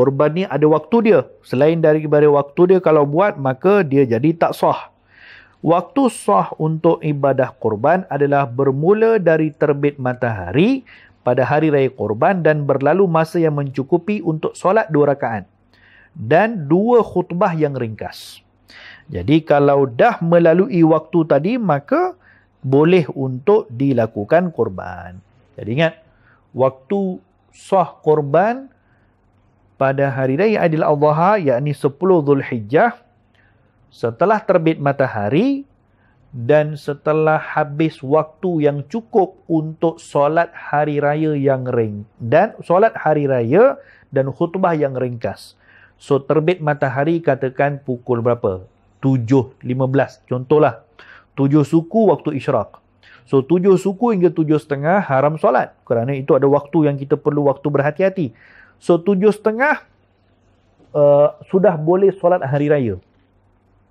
korban ni ada waktu dia. Selain dari daripada waktu dia kalau buat, maka dia jadi tak sah. Waktu sah untuk ibadah korban adalah bermula dari terbit matahari pada hari raya korban dan berlalu masa yang mencukupi untuk solat dua rakaat dan dua khutbah yang ringkas. Jadi kalau dah melalui waktu tadi, maka boleh untuk dilakukan korban. Jadi ingat, waktu sah korban pada hari raya Aidil Adha yakni 10 Zulhijjah setelah terbit matahari dan setelah habis waktu yang cukup untuk solat hari raya yang ring dan solat hari raya dan khutbah yang ringkas. So terbit matahari katakan pukul berapa? 7.15 contohlah. 7 suku waktu isyrak. So tujuh suku hingga tujuh setengah haram solat kerana itu ada waktu yang kita perlu waktu berhati-hati. So tujuh setengah uh, sudah boleh solat hari raya.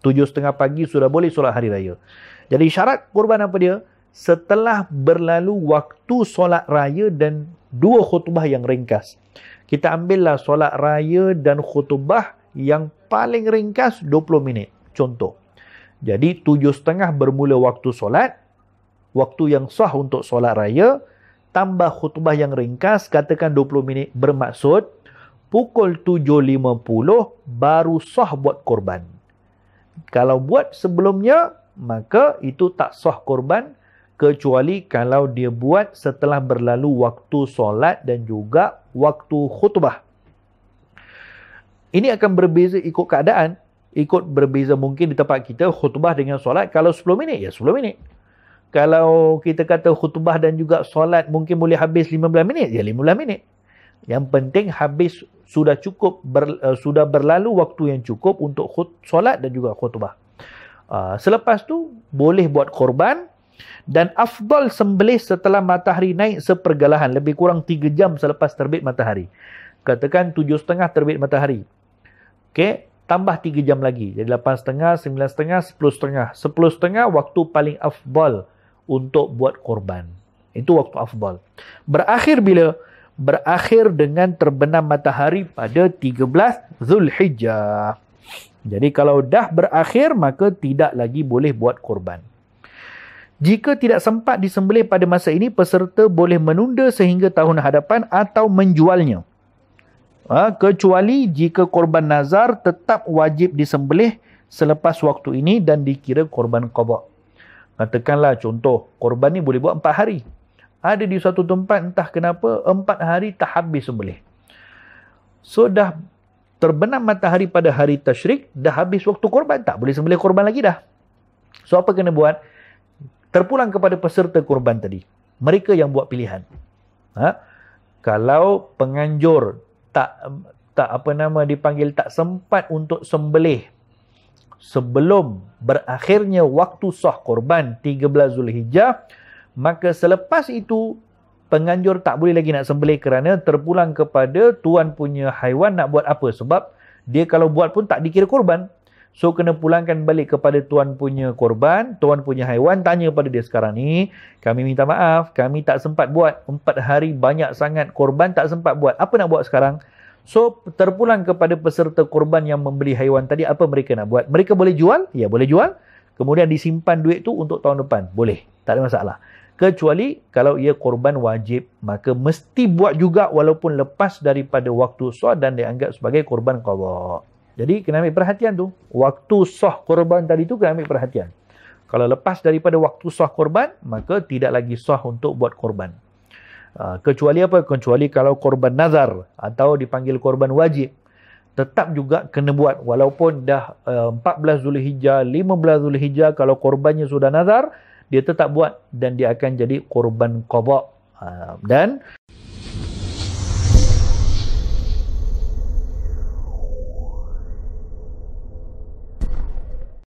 Tujuh setengah pagi sudah boleh solat hari raya. Jadi syarat kurban apa dia? Setelah berlalu waktu solat raya dan dua khutbah yang ringkas. Kita ambillah solat raya dan khutbah yang paling ringkas 20 minit. Contoh. Jadi tujuh setengah bermula waktu solat. Waktu yang sah untuk solat raya tambah khutbah yang ringkas katakan 20 minit bermaksud pukul 7.50 baru sah buat korban. Kalau buat sebelumnya maka itu tak sah korban kecuali kalau dia buat setelah berlalu waktu solat dan juga waktu khutbah. Ini akan berbeza ikut keadaan, ikut berbeza mungkin di tempat kita khutbah dengan solat kalau 10 minit ya 10 minit kalau kita kata khutbah dan juga solat mungkin boleh habis 15 minit ya 15 minit yang penting habis sudah cukup ber, uh, sudah berlalu waktu yang cukup untuk khut, solat dan juga khutbah uh, selepas tu boleh buat korban dan afdal sembelih setelah matahari naik sepergalahan lebih kurang 3 jam selepas terbit matahari katakan 7.30 terbit matahari okey tambah tiga jam lagi jadi lapan setengah setengah sembilan sepuluh setengah sepuluh setengah waktu paling afdal untuk buat korban. Itu waktu afdal. Berakhir bila? Berakhir dengan terbenam matahari pada 13 Zulhijjah. Jadi kalau dah berakhir maka tidak lagi boleh buat korban. Jika tidak sempat disembelih pada masa ini, peserta boleh menunda sehingga tahun hadapan atau menjualnya. Ha, kecuali jika korban nazar tetap wajib disembelih selepas waktu ini dan dikira korban qabak. Katakanlah contoh, korban ni boleh buat empat hari. Ada di suatu tempat entah kenapa empat hari tak habis sembelih. So dah terbenam matahari pada hari tashrik, dah habis waktu korban. Tak boleh sembelih korban lagi dah. So apa kena buat? Terpulang kepada peserta korban tadi. Mereka yang buat pilihan. Ha? Kalau penganjur tak tak apa nama dipanggil tak sempat untuk sembelih sebelum berakhirnya waktu sah korban 13 Zulhijjah maka selepas itu penganjur tak boleh lagi nak sembelih kerana terpulang kepada tuan punya haiwan nak buat apa sebab dia kalau buat pun tak dikira korban so kena pulangkan balik kepada tuan punya korban tuan punya haiwan tanya pada dia sekarang ni kami minta maaf kami tak sempat buat 4 hari banyak sangat korban tak sempat buat apa nak buat sekarang So terpulang kepada peserta korban yang membeli haiwan tadi apa mereka nak buat? Mereka boleh jual? Ya, boleh jual. Kemudian disimpan duit tu untuk tahun depan. Boleh. Tak ada masalah. Kecuali kalau ia korban wajib, maka mesti buat juga walaupun lepas daripada waktu soh dan dianggap sebagai korban qadha. Jadi kena ambil perhatian tu. Waktu soh korban tadi tu kena ambil perhatian. Kalau lepas daripada waktu soh korban, maka tidak lagi soh untuk buat korban. Ah, kecuali apa? Kecuali kalau korban nazar atau dipanggil korban wajib. Tetap juga kena buat walaupun dah uh, ah, 14 Zulhijjah, 15 Zulhijjah kalau korbannya sudah nazar, dia tetap buat dan dia akan jadi korban qabak. Ah, dan